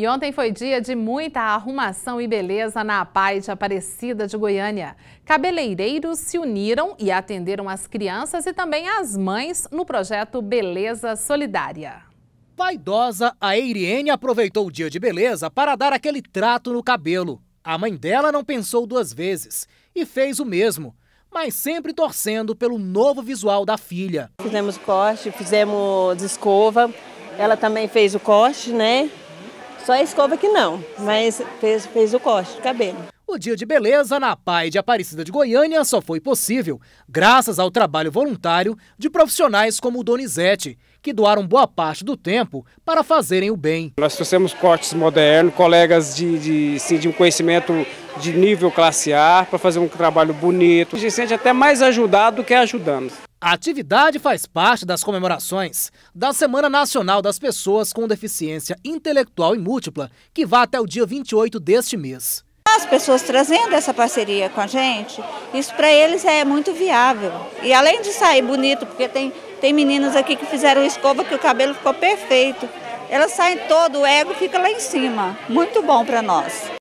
E ontem foi dia de muita arrumação e beleza na Pai de Aparecida de Goiânia. Cabeleireiros se uniram e atenderam as crianças e também as mães no projeto Beleza Solidária. Vaidosa, a Eiriene aproveitou o dia de beleza para dar aquele trato no cabelo. A mãe dela não pensou duas vezes e fez o mesmo, mas sempre torcendo pelo novo visual da filha. Fizemos corte, fizemos escova, ela também fez o corte, né? Só a escova que não, mas fez, fez o corte de cabelo. O Dia de Beleza na PAI de Aparecida de Goiânia só foi possível graças ao trabalho voluntário de profissionais como o Donizete, que doaram boa parte do tempo para fazerem o bem. Nós trouxemos cortes modernos, colegas de, de, sim, de um conhecimento de nível classe A para fazer um trabalho bonito. A gente sente até mais ajudado do que ajudando. A atividade faz parte das comemorações da Semana Nacional das Pessoas com Deficiência Intelectual e Múltipla, que vai até o dia 28 deste mês. As pessoas trazendo essa parceria com a gente, isso para eles é muito viável. E além de sair bonito, porque tem, tem meninas aqui que fizeram escova que o cabelo ficou perfeito. Elas saem todo, o ego fica lá em cima. Muito bom para nós.